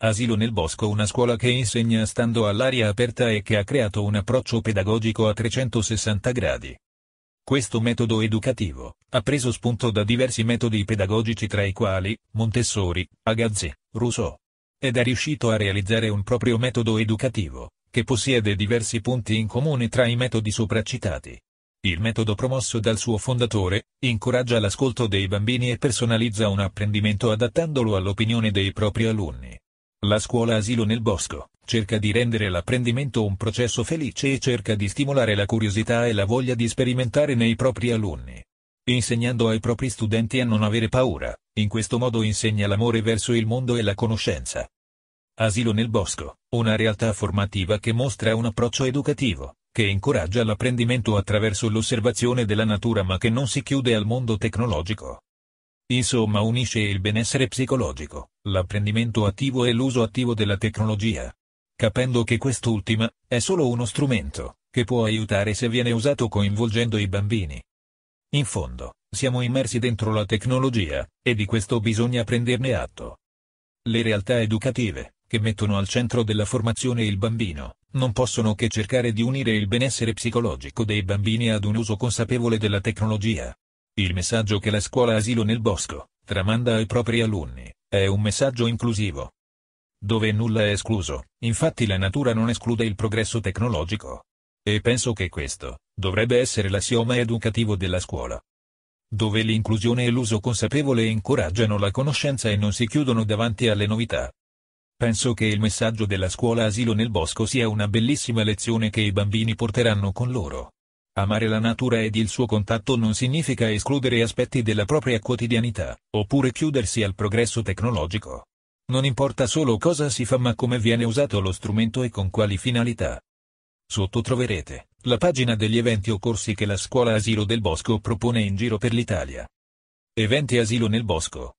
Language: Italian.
Asilo nel Bosco una scuola che insegna stando all'aria aperta e che ha creato un approccio pedagogico a 360 gradi. Questo metodo educativo ha preso spunto da diversi metodi pedagogici tra i quali Montessori, Agazzi, Rousseau. Ed è riuscito a realizzare un proprio metodo educativo, che possiede diversi punti in comune tra i metodi sopracitati. Il metodo promosso dal suo fondatore, incoraggia l'ascolto dei bambini e personalizza un apprendimento adattandolo all'opinione dei propri alunni. La scuola Asilo nel Bosco cerca di rendere l'apprendimento un processo felice e cerca di stimolare la curiosità e la voglia di sperimentare nei propri alunni. Insegnando ai propri studenti a non avere paura, in questo modo insegna l'amore verso il mondo e la conoscenza. Asilo nel Bosco, una realtà formativa che mostra un approccio educativo, che incoraggia l'apprendimento attraverso l'osservazione della natura ma che non si chiude al mondo tecnologico. Insomma unisce il benessere psicologico, l'apprendimento attivo e l'uso attivo della tecnologia. Capendo che quest'ultima, è solo uno strumento, che può aiutare se viene usato coinvolgendo i bambini. In fondo, siamo immersi dentro la tecnologia, e di questo bisogna prenderne atto. Le realtà educative, che mettono al centro della formazione il bambino, non possono che cercare di unire il benessere psicologico dei bambini ad un uso consapevole della tecnologia. Il messaggio che la scuola Asilo nel Bosco tramanda ai propri alunni è un messaggio inclusivo. Dove nulla è escluso, infatti la natura non esclude il progresso tecnologico. E penso che questo dovrebbe essere l'assioma educativo della scuola. Dove l'inclusione e l'uso consapevole incoraggiano la conoscenza e non si chiudono davanti alle novità. Penso che il messaggio della scuola asilo nel bosco sia una bellissima lezione che i bambini porteranno con loro. Amare la natura ed il suo contatto non significa escludere aspetti della propria quotidianità, oppure chiudersi al progresso tecnologico. Non importa solo cosa si fa ma come viene usato lo strumento e con quali finalità. Sotto troverete la pagina degli eventi o corsi che la scuola Asilo del Bosco propone in giro per l'Italia. Eventi Asilo nel Bosco